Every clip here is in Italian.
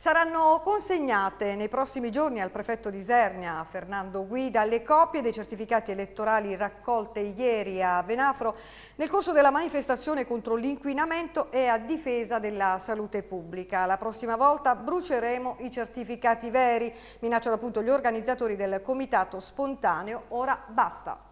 Saranno consegnate nei prossimi giorni al prefetto di Isernia, Fernando Guida, le copie dei certificati elettorali raccolte ieri a Venafro nel corso della manifestazione contro l'inquinamento e a difesa della salute pubblica. La prossima volta bruceremo i certificati veri, minacciano appunto gli organizzatori del comitato spontaneo Ora Basta.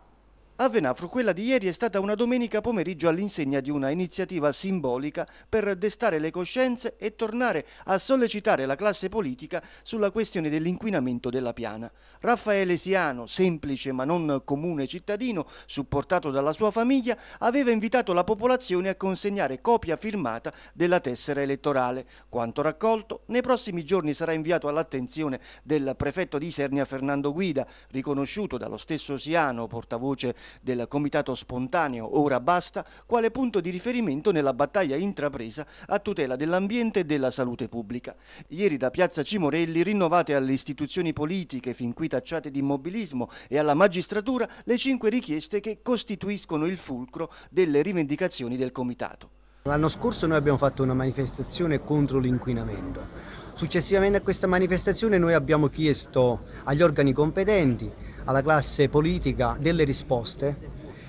A Venafro quella di ieri è stata una domenica pomeriggio all'insegna di una iniziativa simbolica per destare le coscienze e tornare a sollecitare la classe politica sulla questione dell'inquinamento della piana. Raffaele Siano, semplice ma non comune cittadino, supportato dalla sua famiglia, aveva invitato la popolazione a consegnare copia firmata della tessera elettorale. Quanto raccolto, nei prossimi giorni sarà inviato all'attenzione del prefetto di Isernia Fernando Guida, riconosciuto dallo stesso Siano, portavoce del Comitato Spontaneo Ora Basta quale punto di riferimento nella battaglia intrapresa a tutela dell'ambiente e della salute pubblica. Ieri da Piazza Cimorelli rinnovate alle istituzioni politiche fin qui tacciate di immobilismo e alla magistratura le cinque richieste che costituiscono il fulcro delle rivendicazioni del Comitato. L'anno scorso noi abbiamo fatto una manifestazione contro l'inquinamento. Successivamente a questa manifestazione noi abbiamo chiesto agli organi competenti alla classe politica delle risposte,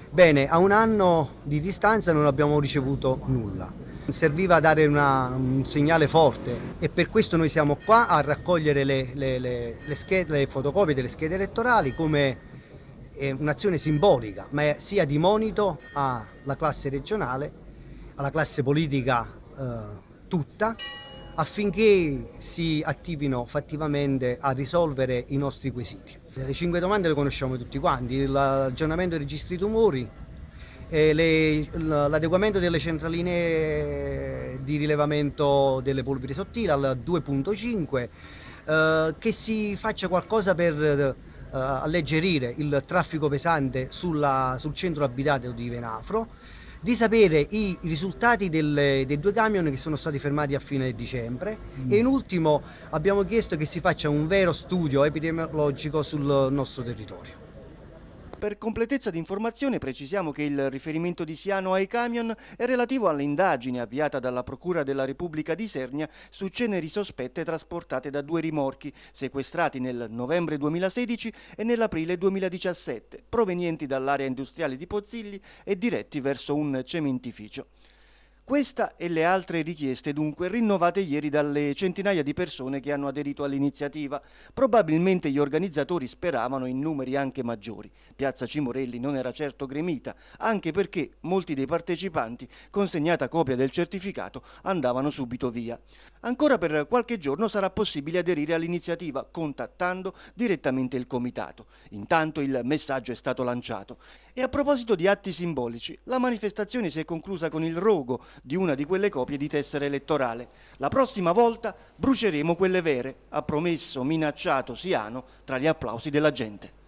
bene, a un anno di distanza non abbiamo ricevuto nulla. Serviva dare una, un segnale forte e per questo noi siamo qua a raccogliere le, le, le, le schede, fotocopie delle schede elettorali come eh, un'azione simbolica, ma sia di monito alla classe regionale, alla classe politica eh, tutta affinché si attivino fattivamente a risolvere i nostri quesiti. Le cinque domande le conosciamo tutti quanti, l'aggiornamento dei registri tumori, l'adeguamento delle centraline di rilevamento delle polveri sottili al 2.5, eh, che si faccia qualcosa per eh, alleggerire il traffico pesante sulla, sul centro abitato di Venafro, di sapere i risultati del, dei due camion che sono stati fermati a fine dicembre mm. e in ultimo abbiamo chiesto che si faccia un vero studio epidemiologico sul nostro territorio. Per completezza di informazione precisiamo che il riferimento di Siano ai camion è relativo all'indagine avviata dalla Procura della Repubblica di Sernia su ceneri sospette trasportate da due rimorchi sequestrati nel novembre 2016 e nell'aprile 2017, provenienti dall'area industriale di Pozzilli e diretti verso un cementificio. Questa e le altre richieste dunque rinnovate ieri dalle centinaia di persone che hanno aderito all'iniziativa. Probabilmente gli organizzatori speravano in numeri anche maggiori. Piazza Cimorelli non era certo gremita, anche perché molti dei partecipanti, consegnata copia del certificato, andavano subito via. Ancora per qualche giorno sarà possibile aderire all'iniziativa contattando direttamente il comitato. Intanto il messaggio è stato lanciato. E a proposito di atti simbolici, la manifestazione si è conclusa con il rogo di una di quelle copie di tessera elettorale. La prossima volta bruceremo quelle vere, ha promesso minacciato Siano tra gli applausi della gente.